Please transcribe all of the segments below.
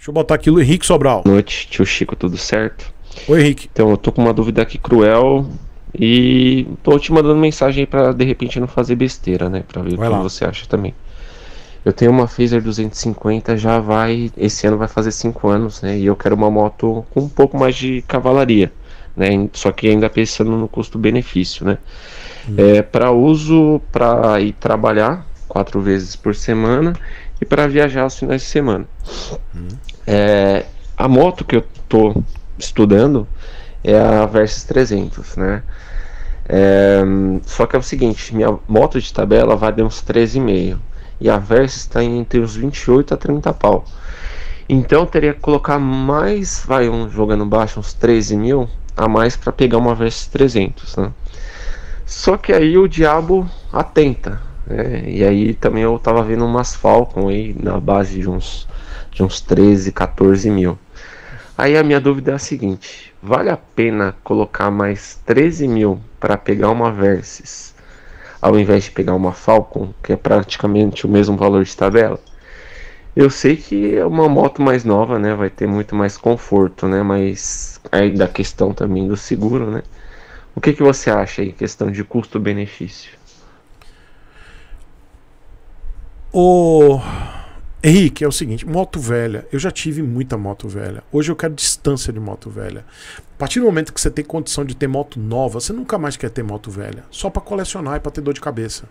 Deixa eu botar aqui o Henrique Sobral. Boa noite, tio Chico, tudo certo? Oi, Henrique. Então, eu tô com uma dúvida aqui cruel e tô te mandando mensagem para de repente não fazer besteira, né? Para ver vai o que lá. você acha também. Eu tenho uma Phaser 250, já vai, esse ano vai fazer 5 anos, né? E eu quero uma moto com um pouco mais de cavalaria, né? Só que ainda pensando no custo-benefício, né? Hum. É, para uso, para ir trabalhar, quatro vezes por semana e para viajar aos finais de semana. Hum. É, a moto que eu estou estudando é a Versus 300, né? É, só que é o seguinte, minha moto de tabela vai de uns 13,5 e a Versus está entre os 28 a 30 pau. Então teria que colocar mais, vai um jogando baixo, uns 13 mil a mais para pegar uma Versus 300, né? Só que aí o diabo atenta, é, e aí também eu tava vendo umas Falcon aí na base de uns, de uns 13, 14 mil. Aí a minha dúvida é a seguinte: vale a pena colocar mais 13 mil para pegar uma Versys ao invés de pegar uma Falcon, que é praticamente o mesmo valor de tabela? Eu sei que é uma moto mais nova, né? Vai ter muito mais conforto, né? Mas aí da questão também do seguro, né? O que, que você acha aí, questão de custo-benefício? O Henrique, é o seguinte, moto velha. Eu já tive muita moto velha. Hoje eu quero distância de moto velha. A partir do momento que você tem condição de ter moto nova, você nunca mais quer ter moto velha, só para colecionar e para ter dor de cabeça.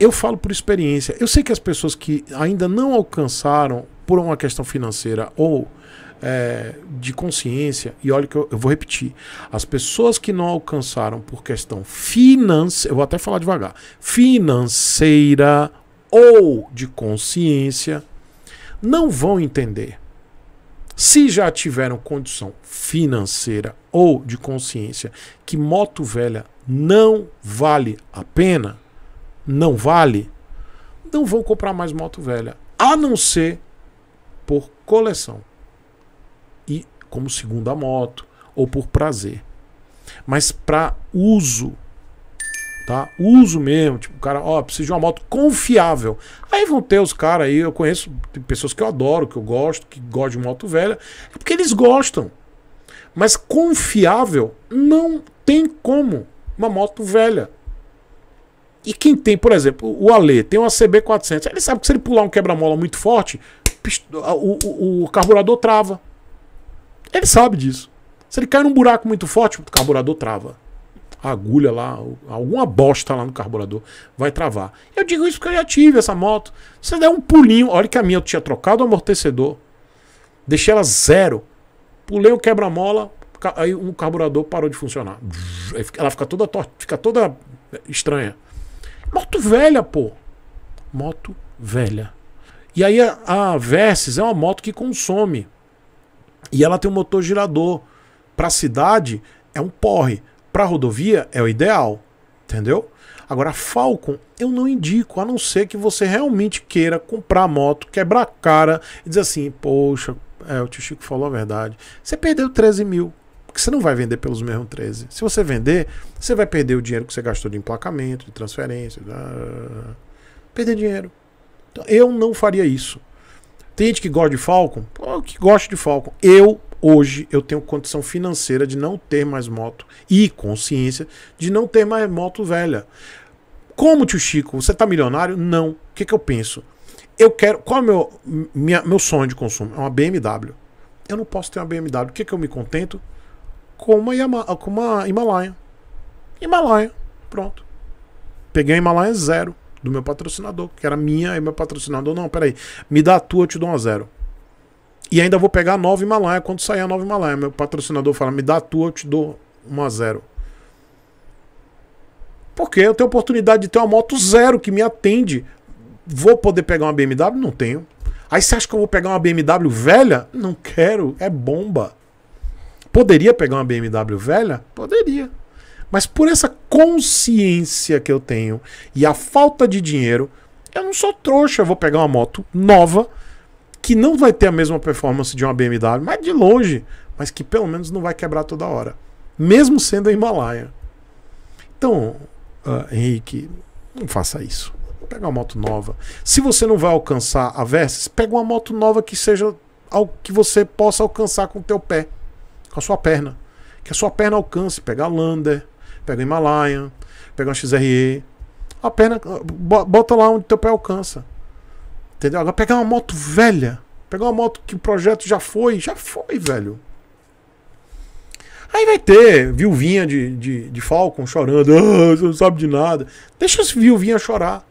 Eu falo por experiência. Eu sei que as pessoas que ainda não alcançaram por uma questão financeira ou é, de consciência, e olha que eu, eu, vou repetir, as pessoas que não alcançaram por questão financeira, eu vou até falar devagar, financeira ou de consciência, não vão entender. Se já tiveram condição financeira ou de consciência que moto velha não vale a pena, não vale, não vão comprar mais moto velha, a não ser por coleção e como segunda moto ou por prazer, mas para uso tá? Uso mesmo, tipo, o cara, ó, preciso de uma moto confiável. Aí vão ter os caras aí, eu conheço pessoas que eu adoro, que eu gosto, que gostam de moto velha, é porque eles gostam. Mas confiável não tem como uma moto velha. E quem tem, por exemplo, o Alê, tem uma CB400, ele sabe que se ele pular um quebra-mola muito forte, o, o, o carburador trava. Ele sabe disso. Se ele cai num buraco muito forte, o carburador trava a agulha lá, alguma bosta lá no carburador, vai travar. Eu digo isso porque eu já tive essa moto. Você der um pulinho, olha que a minha eu tinha trocado o amortecedor, deixei ela zero, pulei o quebra-mola, aí o carburador parou de funcionar. Ela fica toda torta, fica toda é, estranha. Moto velha, pô. Moto velha. E aí a, a Versys é uma moto que consome. E ela tem um motor girador. Pra cidade é um porre. Para rodovia é o ideal, entendeu? Agora, Falcon eu não indico, a não ser que você realmente queira comprar moto, quebrar a cara e dizer assim: Poxa, é, o tio Chico falou a verdade. Você perdeu 13 mil, porque você não vai vender pelos mesmos 13. Se você vender, você vai perder o dinheiro que você gastou de emplacamento, de transferência. Perder dinheiro. Então, eu não faria isso. Tem gente que gosta de Falcon? Pô, que gosta de Falcon. Eu Hoje eu tenho condição financeira de não ter mais moto e consciência de não ter mais moto velha. Como, tio Chico, você tá milionário? Não. O que, que eu penso? Eu quero. Qual é o meu, minha, meu sonho de consumo? É uma BMW. Eu não posso ter uma BMW. O que, que eu me contento? Com uma, Yama, com uma Himalaia. Himalaia. Pronto. Peguei a Himalaia zero do meu patrocinador, que era minha, e meu patrocinador, não, peraí, me dá a tua, eu te dou uma zero. E ainda vou pegar a nova Himalaia quando sair a nova Himalaia. Meu patrocinador fala: me dá a tua, eu te dou uma zero Porque eu tenho oportunidade de ter uma moto zero que me atende. Vou poder pegar uma BMW? Não tenho. Aí você acha que eu vou pegar uma BMW velha? Não quero, é bomba. Poderia pegar uma BMW velha? Poderia. Mas por essa consciência que eu tenho e a falta de dinheiro, eu não sou trouxa, eu vou pegar uma moto nova que não vai ter a mesma performance de uma BMW, mas de longe, mas que pelo menos não vai quebrar toda hora, mesmo sendo a Himalaia. Então, uh, Henrique, não faça isso. Pega uma moto nova. Se você não vai alcançar a Versys, pega uma moto nova que seja algo que você possa alcançar com o teu pé, com a sua perna. Que a sua perna alcance. Pega a Lander, pega a Himalaia, pega uma XRE. A perna, ah, bota lá onde teu pé alcança. Entendeu? Agora pegar uma moto velha, pegar uma moto que o projeto já foi, já foi, velho. Aí vai ter viuvinha de, de, de Falcon chorando, ah, você não sabe de nada. Deixa esse viuvinha chorar.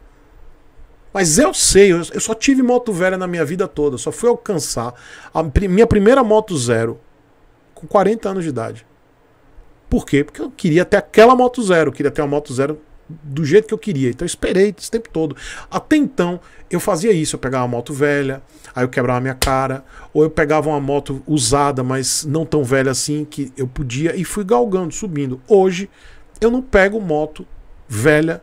Mas eu sei, eu, eu só tive moto velha na minha vida toda, só fui alcançar a minha primeira moto zero com 40 anos de idade. Por quê? Porque eu queria ter aquela moto zero, eu queria ter uma moto zero do jeito que eu queria. Então eu esperei esse tempo todo. Até então, eu fazia isso. Eu pegava uma moto velha, aí eu quebrava a minha cara, ou eu pegava uma moto usada, mas não tão velha assim, que eu podia, e fui galgando, subindo. Hoje, eu não pego moto velha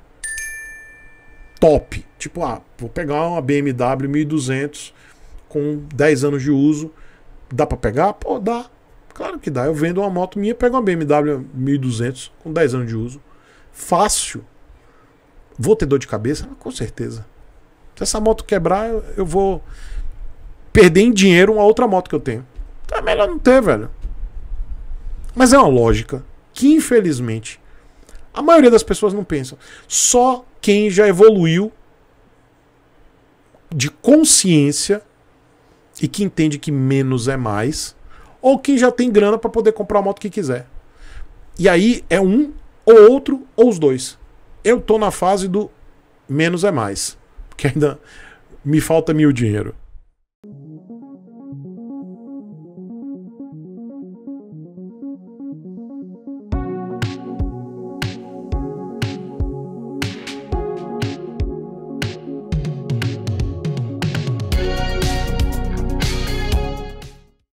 top. Tipo, ah, vou pegar uma BMW 1200 com 10 anos de uso. Dá para pegar? Pô, dá. Claro que dá. Eu vendo uma moto minha, pego uma BMW 1200 com 10 anos de uso. Fácil. Vou ter dor de cabeça? Com certeza. Se essa moto quebrar, eu vou perder em dinheiro uma outra moto que eu tenho. Então é melhor não ter, velho. Mas é uma lógica que, infelizmente, a maioria das pessoas não pensam. Só quem já evoluiu de consciência e que entende que menos é mais, ou quem já tem grana para poder comprar a moto que quiser. E aí é um ou outro ou os dois. Eu tô na fase do menos é mais. Porque ainda me falta mil dinheiro.